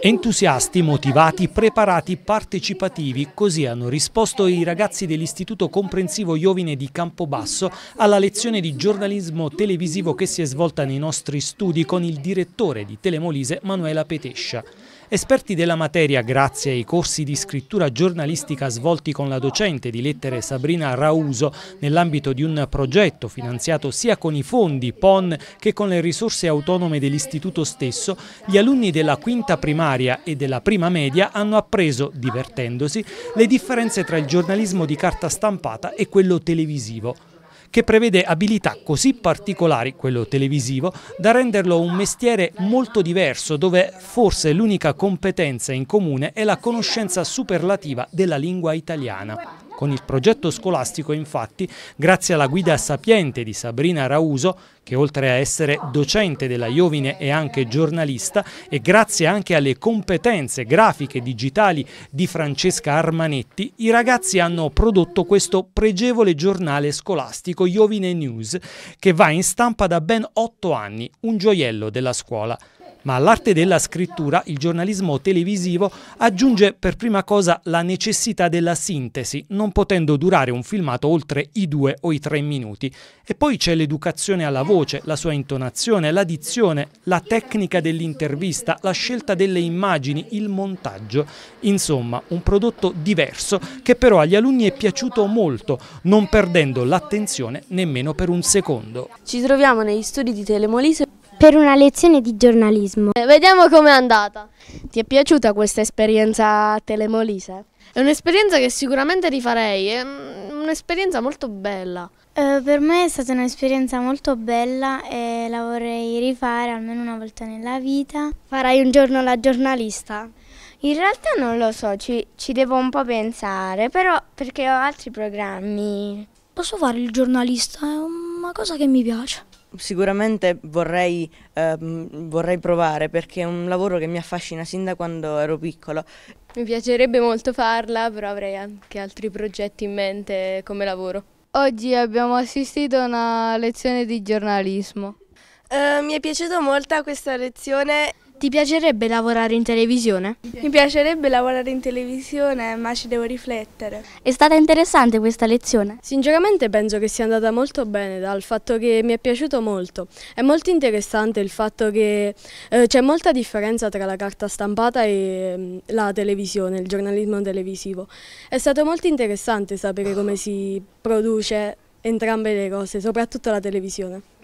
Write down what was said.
Entusiasti, motivati, preparati, partecipativi, così hanno risposto i ragazzi dell'Istituto Comprensivo Iovine di Campobasso alla lezione di giornalismo televisivo che si è svolta nei nostri studi con il direttore di Telemolise Manuela Petescia. Esperti della materia grazie ai corsi di scrittura giornalistica svolti con la docente di lettere Sabrina Rauso nell'ambito di un progetto finanziato sia con i fondi PON che con le risorse autonome dell'istituto stesso, gli alunni della quinta primaria e della prima media hanno appreso, divertendosi, le differenze tra il giornalismo di carta stampata e quello televisivo che prevede abilità così particolari, quello televisivo, da renderlo un mestiere molto diverso, dove forse l'unica competenza in comune è la conoscenza superlativa della lingua italiana. Con il progetto scolastico, infatti, grazie alla guida sapiente di Sabrina Rauso, che oltre a essere docente della Iovine è anche giornalista e grazie anche alle competenze grafiche e digitali di Francesca Armanetti, i ragazzi hanno prodotto questo pregevole giornale scolastico Iovine News che va in stampa da ben otto anni, un gioiello della scuola. Ma all'arte della scrittura il giornalismo televisivo aggiunge per prima cosa la necessità della sintesi, non potendo durare un filmato oltre i due o i tre minuti. E poi c'è l'educazione alla voce, la sua intonazione, la dizione, la tecnica dell'intervista, la scelta delle immagini, il montaggio. Insomma, un prodotto diverso che però agli alunni è piaciuto molto, non perdendo l'attenzione nemmeno per un secondo. Ci troviamo negli studi di Telemolise per una lezione di giornalismo. Eh, vediamo com'è andata. Ti è piaciuta questa esperienza a Telemolise? È un'esperienza che sicuramente rifarei, è un'esperienza molto bella. Eh, per me è stata un'esperienza molto bella e la vorrei rifare almeno una volta nella vita. Farai un giorno la giornalista? In realtà non lo so, ci, ci devo un po' pensare, però perché ho altri programmi. Posso fare il giornalista, è una cosa che mi piace sicuramente vorrei, ehm, vorrei, provare perché è un lavoro che mi affascina sin da quando ero piccola. Mi piacerebbe molto farla, però avrei anche altri progetti in mente come lavoro. Oggi abbiamo assistito a una lezione di giornalismo. Uh, mi è piaciuta molto questa lezione ti piacerebbe lavorare in televisione? Mi piacerebbe lavorare in televisione, ma ci devo riflettere. È stata interessante questa lezione? Sinceramente penso che sia andata molto bene, dal fatto che mi è piaciuto molto. È molto interessante il fatto che eh, c'è molta differenza tra la carta stampata e mm, la televisione, il giornalismo televisivo. È stato molto interessante sapere come si produce entrambe le cose, soprattutto la televisione.